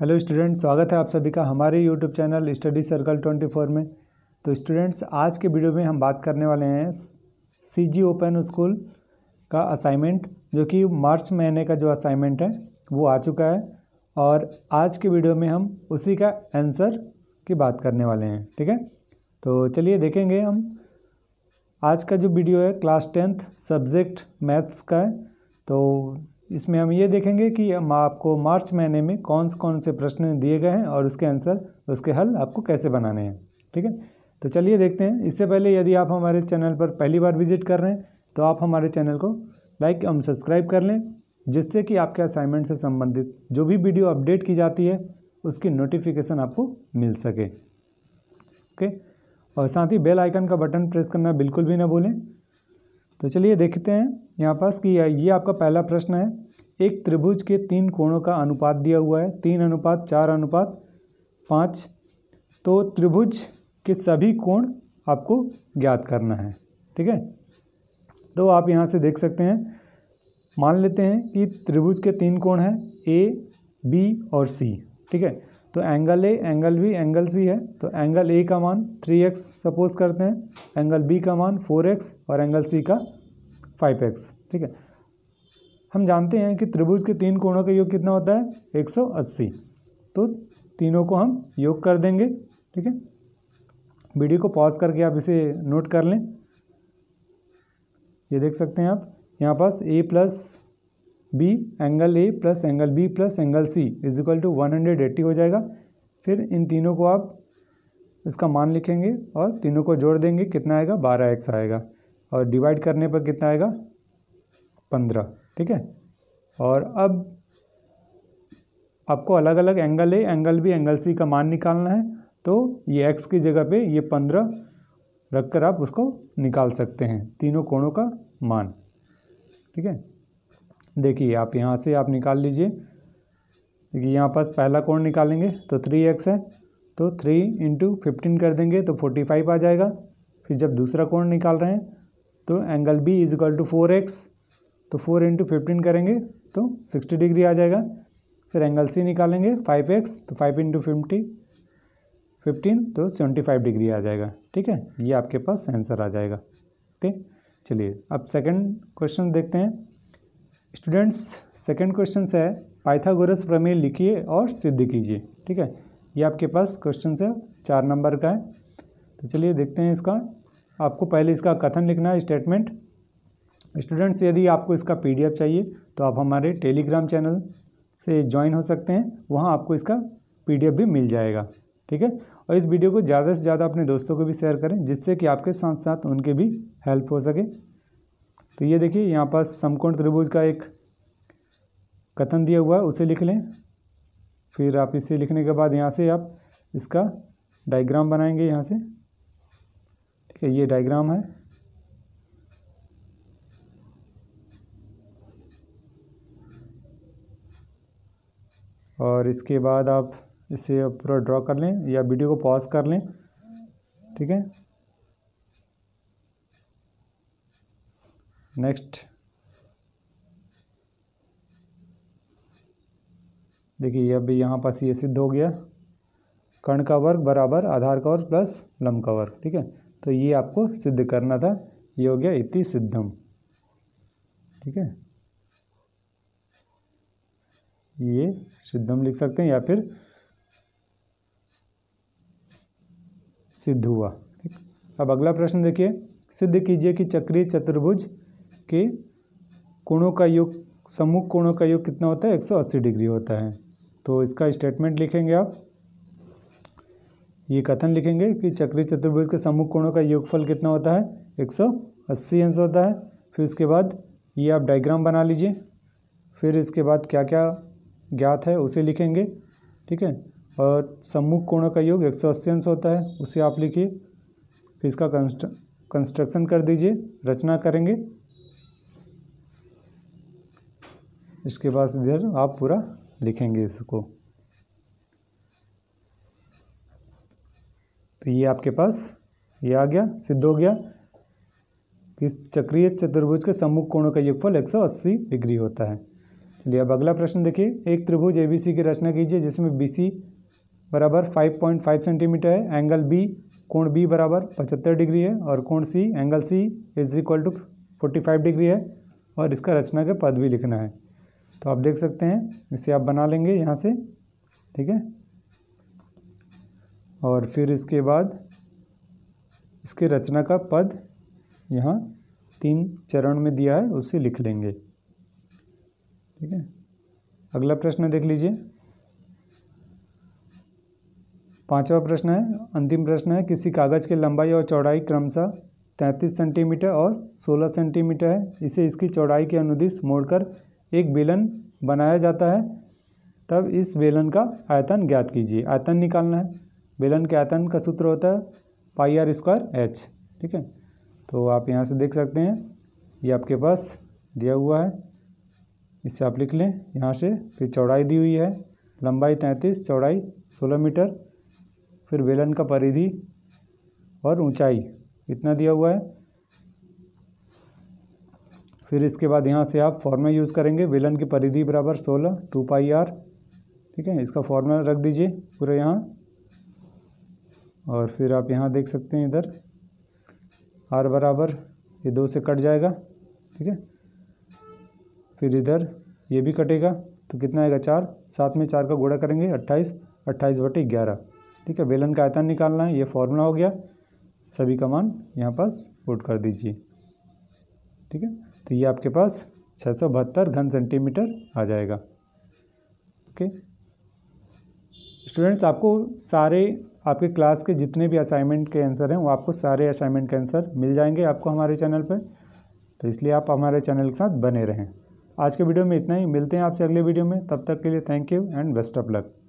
hello students स्वागत है आप सभी का हमारे यूट्यूब चैनल स्टडी सर्कल 24 में तो स्टूडेंट्स आज के वीडियो में हम बात करने वाले हैं सी जी ओपन स्कूल का असाइनमेंट जो कि मार्च महीने का जो असाइनमेंट है वो आ चुका है और आज के वीडियो में हम उसी का आंसर की बात करने वाले हैं ठीक है तो चलिए देखेंगे हम आज का जो वीडियो है क्लास टेंथ सब्जेक्ट मैथ्स का है तो इसमें हम ये देखेंगे कि हम आपको मार्च महीने में कौन से कौन से प्रश्न दिए गए हैं और उसके आंसर उसके हल आपको कैसे बनाने हैं ठीक है तो चलिए देखते हैं इससे पहले यदि आप हमारे चैनल पर पहली बार विजिट कर रहे हैं तो आप हमारे चैनल को लाइक एवं सब्सक्राइब कर लें जिससे कि आपके असाइनमेंट से संबंधित जो भी वीडियो अपडेट की जाती है उसकी नोटिफिकेशन आपको मिल सके ओके और साथ ही बेल आइकन का बटन प्रेस करना बिल्कुल भी ना भूलें तो चलिए देखते हैं यहाँ पास कि ये आपका पहला प्रश्न है एक त्रिभुज के तीन कोणों का अनुपात दिया हुआ है तीन अनुपात चार अनुपात पाँच तो त्रिभुज के सभी कोण आपको ज्ञात करना है ठीक है तो आप यहाँ से देख सकते हैं मान लेते हैं कि त्रिभुज के तीन कोण हैं ए बी और सी ठीक है तो angle A angle B angle C है तो एंगल ए का मान थ्री एक्स सपोज करते हैं एंगल बी का मान फोर एक्स और एंगल सी का फाइव एक्स ठीक है हम जानते हैं कि त्रिभुज के तीन कोणों का योग कितना होता है एक सौ अस्सी तो तीनों को हम योग कर देंगे ठीक है वीडियो को पॉज करके आप इसे नोट कर लें ये देख सकते हैं आप यहाँ पास A plus B angle A plus angle B plus angle C is equal to one hundred eighty हो जाएगा फिर इन तीनों को आप इसका मान लिखेंगे और तीनों को जोड़ देंगे कितना आएगा बारह एक्स आएगा और डिवाइड करने पर कितना आएगा पंद्रह ठीक है और अब आपको अलग अलग angle A angle B angle C का मान निकालना है तो ये एक्स की जगह पे ये पंद्रह रख कर आप उसको निकाल सकते हैं तीनों कोणों का मान ठीक है देखिए आप यहाँ से आप निकाल लीजिए देखिए यहाँ पर पहला कोण निकालेंगे तो थ्री एक्स है तो थ्री इंटू फिफ्टीन कर देंगे तो फोर्टी फाइव आ जाएगा फिर जब दूसरा कोण निकाल रहे हैं तो angle B is equal to four x तो फोर इंटू फिफ्टीन करेंगे तो सिक्सटी डिग्री आ जाएगा फिर एंगल सी निकालेंगे फाइव एक्स तो फाइव इंटू फिफ्टी फिफ्टीन तो सेवेंटी फाइव डिग्री आ जाएगा ठीक है ये आपके पास आंसर आ जाएगा ठीक चलिए अब सेकेंड क्वेश्चन देखते हैं स्टूडेंट्स सेकंड क्वेश्चन है पाइथागोरस प्रमेय लिखिए और सिद्ध कीजिए ठीक है ये आपके पास क्वेश्चन है चार नंबर का है तो चलिए देखते हैं इसका आपको पहले इसका कथन लिखना है स्टेटमेंट स्टूडेंट्स यदि आपको इसका पीडीएफ चाहिए तो आप हमारे टेलीग्राम चैनल से ज्वाइन हो सकते हैं वहाँ आपको इसका पीडीएफ भी मिल जाएगा ठीक है और इस वीडियो को ज़्यादा से ज़्यादा अपने दोस्तों को भी शेयर करें जिससे कि आपके साथ साथ उनके भी हेल्प हो सके तो ये देखिए यहाँ पास समकोण त्रिभुज का एक कथन दिया हुआ है उसे लिख लें फिर आप इसे लिखने के बाद यहाँ से आप इसका डायग्राम बनाएंगे यहाँ से ठीक है ये डायग्राम है और इसके बाद आप इसे पूरा ड्रॉ कर लें या वीडियो को पॉज कर लें ठीक है नेक्स्ट देखिए अभी यहाँ पास ये सिद्ध हो गया कर्ण का वर्ग बराबर आधार का वर्ग प्लस लम का वर्ग ठीक है तो ये आपको सिद्ध करना था ये हो गया इति सिद्धम ठीक है ये सिद्धम लिख सकते हैं या फिर सिद्ध हुआ ठीक अब अगला प्रश्न देखिए सिद्ध कीजिए कि चक्रीय चतुर्भुज के कोणों का योग सम्मुख कोणों का योग कितना होता है 180 डिग्री होता है तो इसका स्टेटमेंट लिखेंगे आप ये कथन लिखेंगे कि चक्री चतुर्भुज के सम्मुख कोणों का योगफल कितना होता है 180 अंश होता है फिर उसके बाद ये आप डायग्राम बना लीजिए फिर इसके बाद क्या क्या ज्ञात है उसे लिखेंगे ठीक है और सम्मुख कोणों का योग 180 अंश होता है उसे आप लिखिए फिर इसका कंस्ट्रक्शन कर दीजिए रचना करेंगे इसके बाद इधर आप पूरा लिखेंगे इसको तो ये आपके पास ये आ गया सिद्ध हो गया कि चक्रीय चतुर्भुज के सम्मुख कोणों का योगफल 180 डिग्री होता है चलिए अब अगला प्रश्न देखिए एक त्रिभुज एबीसी की रचना कीजिए जिसमें बीसी बराबर 5.5 सेंटीमीटर है एंगल बी कोण बी बराबर 75 डिग्री है और कोण C angle C is equal to 45 degree है और इसका रचना के पद भी लिखना है तो आप देख सकते हैं इसे आप बना लेंगे यहाँ से ठीक है और फिर इसके बाद इसके रचना का पद यहाँ तीन चरण में दिया है उसे लिख लेंगे ठीक है अगला प्रश्न देख लीजिए पांचवा प्रश्न है अंतिम प्रश्न है किसी कागज़ के लंबाई और चौड़ाई क्रमशः तैंतीस सेंटीमीटर और सोलह सेंटीमीटर है इसे इसकी चौड़ाई के अनुदिश मोड़कर एक बेलन बनाया जाता है तब इस बेलन का आयतन ज्ञात कीजिए आयतन निकालना है बेलन के आयतन का सूत्र होता है पाई आर स्क्वायर एच ठीक है तो आप यहाँ से देख सकते हैं ये आपके पास दिया हुआ है इससे आप लिख लें यहाँ से फिर चौड़ाई दी हुई है लंबाई तैंतीस चौड़ाई सोलह मीटर फिर बेलन का परिधि और ऊंचाई इतना दिया हुआ है फिर इसके बाद यहाँ से आप फॉर्मूला यूज़ करेंगे विलन की परिधि बराबर सोलह टू पाई आर ठीक है इसका फॉर्मूला रख दीजिए पूरा यहाँ और फिर आप यहाँ देख सकते हैं इधर आर बराबर ये दो से कट जाएगा ठीक है फिर इधर ये भी कटेगा तो कितना आएगा चार सात में चार का गुड़ा करेंगे अट्ठाईस अट्ठाईस बटे ग्यारह ठीक है बेलन का आयतन निकालना है ये फॉर्मूला हो गया सभी का मान यहाँ पास पुट कर दीजिए ठीक है तो ये आपके पास छः सौ बहत्तर घन सेंटीमीटर आ जाएगा ओके स्टूडेंट्स आपको सारे आपके क्लास के जितने भी असाइनमेंट के आंसर हैं वो आपको सारे असाइनमेंट के आंसर मिल जाएंगे आपको हमारे चैनल पर तो इसलिए आप हमारे चैनल के साथ बने रहें आज के वीडियो में इतना ही मिलते हैं आपसे अगले वीडियो में तब तक के लिए thank you and best of luck